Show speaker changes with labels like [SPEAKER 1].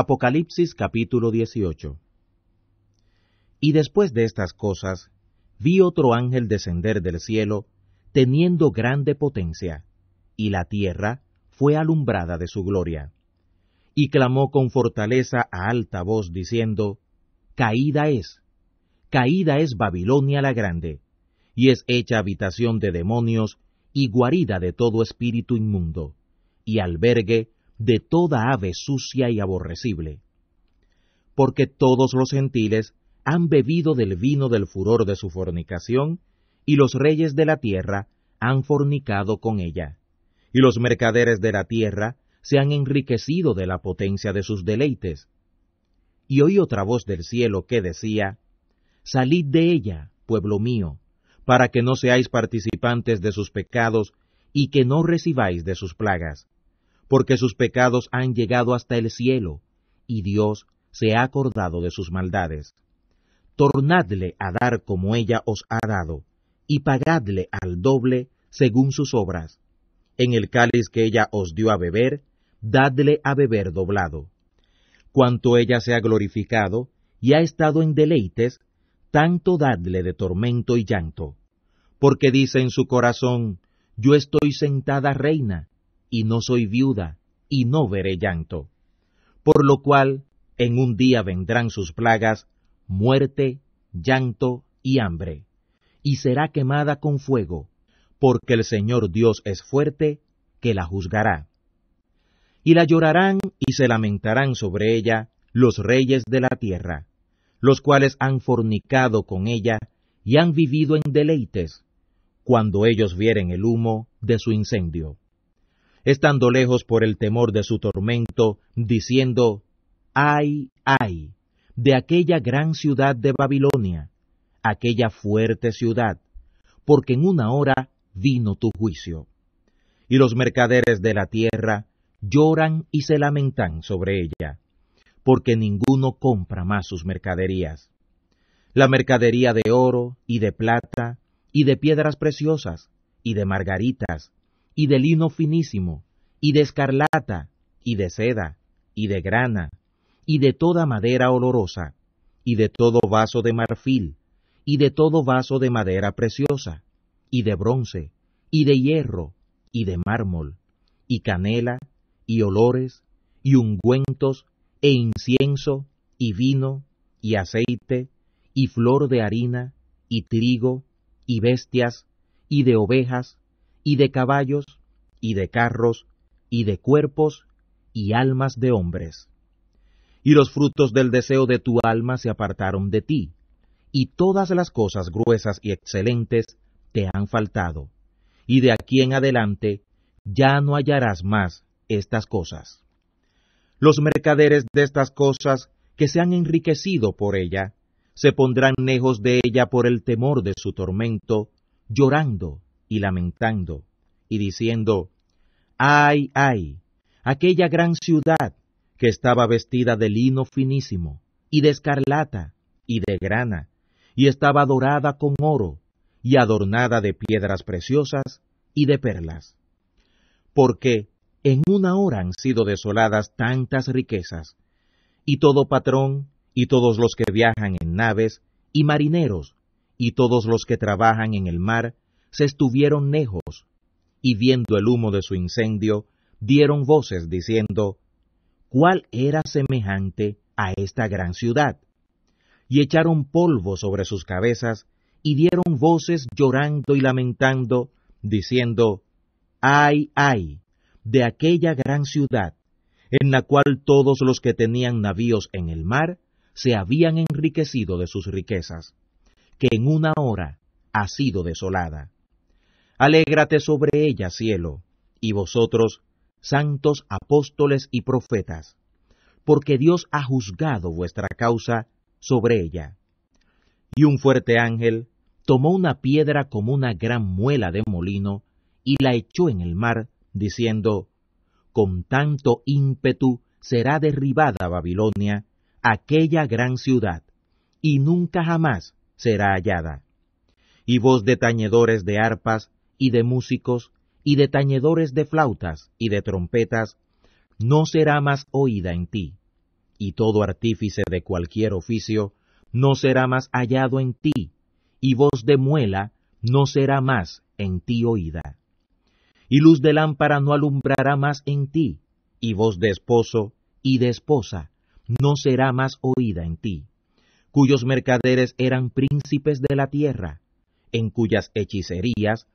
[SPEAKER 1] Apocalipsis capítulo 18 Y después de estas cosas, vi otro ángel descender del cielo, teniendo grande potencia, y la tierra fue alumbrada de su gloria. Y clamó con fortaleza a alta voz diciendo, Caída es, caída es Babilonia la grande, y es hecha habitación de demonios y guarida de todo espíritu inmundo, y albergue de toda ave sucia y aborrecible. Porque todos los gentiles han bebido del vino del furor de su fornicación, y los reyes de la tierra han fornicado con ella, y los mercaderes de la tierra se han enriquecido de la potencia de sus deleites. Y oí otra voz del cielo que decía, Salid de ella, pueblo mío, para que no seáis participantes de sus pecados y que no recibáis de sus plagas porque sus pecados han llegado hasta el cielo, y Dios se ha acordado de sus maldades. Tornadle a dar como ella os ha dado, y pagadle al doble según sus obras. En el cáliz que ella os dio a beber, dadle a beber doblado. Cuanto ella se ha glorificado y ha estado en deleites, tanto dadle de tormento y llanto. Porque dice en su corazón, yo estoy sentada reina, y no soy viuda, y no veré llanto. Por lo cual, en un día vendrán sus plagas, muerte, llanto y hambre, y será quemada con fuego, porque el Señor Dios es fuerte, que la juzgará. Y la llorarán y se lamentarán sobre ella los reyes de la tierra, los cuales han fornicado con ella y han vivido en deleites, cuando ellos vieren el humo de su incendio estando lejos por el temor de su tormento, diciendo, Ay, ay, de aquella gran ciudad de Babilonia, aquella fuerte ciudad, porque en una hora vino tu juicio. Y los mercaderes de la tierra lloran y se lamentan sobre ella, porque ninguno compra más sus mercaderías. La mercadería de oro y de plata y de piedras preciosas y de margaritas y de lino finísimo y de escarlata, y de seda, y de grana, y de toda madera olorosa, y de todo vaso de marfil, y de todo vaso de madera preciosa, y de bronce, y de hierro, y de mármol, y canela, y olores, y ungüentos, e incienso, y vino, y aceite, y flor de harina, y trigo, y bestias, y de ovejas, y de caballos, y de carros, y de cuerpos y almas de hombres. Y los frutos del deseo de tu alma se apartaron de ti, y todas las cosas gruesas y excelentes te han faltado, y de aquí en adelante ya no hallarás más estas cosas. Los mercaderes de estas cosas que se han enriquecido por ella, se pondrán lejos de ella por el temor de su tormento, llorando y lamentando, y diciendo, ay, ay, aquella gran ciudad que estaba vestida de lino finísimo, y de escarlata, y de grana, y estaba dorada con oro, y adornada de piedras preciosas y de perlas. Porque en una hora han sido desoladas tantas riquezas, y todo patrón, y todos los que viajan en naves, y marineros, y todos los que trabajan en el mar, se estuvieron lejos y viendo el humo de su incendio, dieron voces diciendo, ¿Cuál era semejante a esta gran ciudad? Y echaron polvo sobre sus cabezas, y dieron voces llorando y lamentando, diciendo, Ay, ay, de aquella gran ciudad, en la cual todos los que tenían navíos en el mar se habían enriquecido de sus riquezas, que en una hora ha sido desolada. Alégrate sobre ella, cielo, y vosotros, santos apóstoles y profetas, porque Dios ha juzgado vuestra causa sobre ella. Y un fuerte ángel tomó una piedra como una gran muela de molino y la echó en el mar, diciendo, Con tanto ímpetu será derribada Babilonia, aquella gran ciudad, y nunca jamás será hallada. Y vos, de tañedores de arpas y de músicos, y de tañedores de flautas y de trompetas, no será más oída en ti, y todo artífice de cualquier oficio no será más hallado en ti, y voz de muela no será más en ti oída. Y luz de lámpara no alumbrará más en ti, y voz de esposo y de esposa no será más oída en ti, cuyos mercaderes eran príncipes de la tierra, en cuyas hechicerías